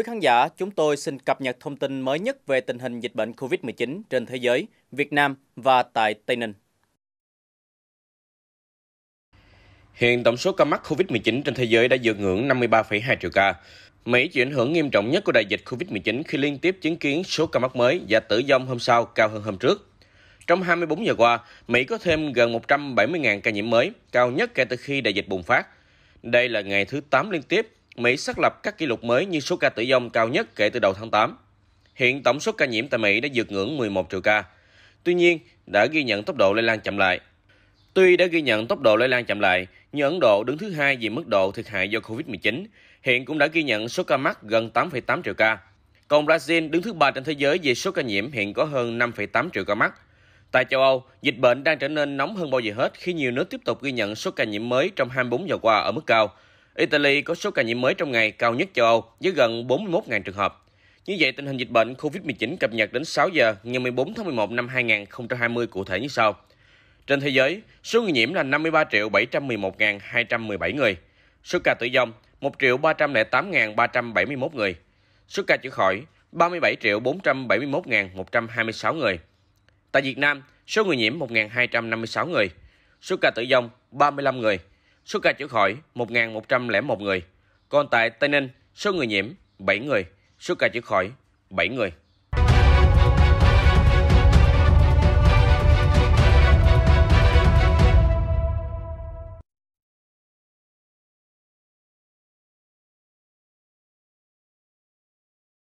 quý khán giả, chúng tôi xin cập nhật thông tin mới nhất về tình hình dịch bệnh COVID-19 trên thế giới, Việt Nam và tại Tây Ninh. Hiện tổng số ca mắc COVID-19 trên thế giới đã vượt ngưỡng 53,2 triệu ca. Mỹ chịu ảnh hưởng nghiêm trọng nhất của đại dịch COVID-19 khi liên tiếp chứng kiến số ca mắc mới và tử vong hôm sau cao hơn hôm trước. Trong 24 giờ qua, Mỹ có thêm gần 170.000 ca nhiễm mới, cao nhất kể từ khi đại dịch bùng phát. Đây là ngày thứ 8 liên tiếp Mỹ xác lập các kỷ lục mới như số ca tử vong cao nhất kể từ đầu tháng 8. Hiện tổng số ca nhiễm tại Mỹ đã vượt ngưỡng 11 triệu ca. Tuy nhiên, đã ghi nhận tốc độ lây lan chậm lại. Tuy đã ghi nhận tốc độ lây lan chậm lại, nhưng Ấn Độ đứng thứ hai về mức độ thiệt hại do COVID-19, hiện cũng đã ghi nhận số ca mắc gần 8,8 triệu ca. Còn Brazil đứng thứ ba trên thế giới về số ca nhiễm hiện có hơn 5,8 triệu ca mắc. Tại châu Âu, dịch bệnh đang trở nên nóng hơn bao giờ hết khi nhiều nước tiếp tục ghi nhận số ca nhiễm mới trong 24 giờ qua ở mức cao, Italy có số ca nhiễm mới trong ngày cao nhất châu Âu với gần 41.000 trường hợp. Như vậy, tình hình dịch bệnh COVID-19 cập nhật đến 6 giờ ngày 14 tháng 11 năm 2020 cụ thể như sau. Trên thế giới, số người nhiễm là 53 triệu 711.217 người. Số ca tử vong 1 triệu 308.371 người. Số ca chữa khỏi 37 triệu 471.126 người. Tại Việt Nam, số người nhiễm 1.256 người. Số ca tử vong 35 người. Số ca chữa khỏi 1.101 người. Còn tại Tây Ninh, số người nhiễm 7 người, số ca chữa khỏi 7 người.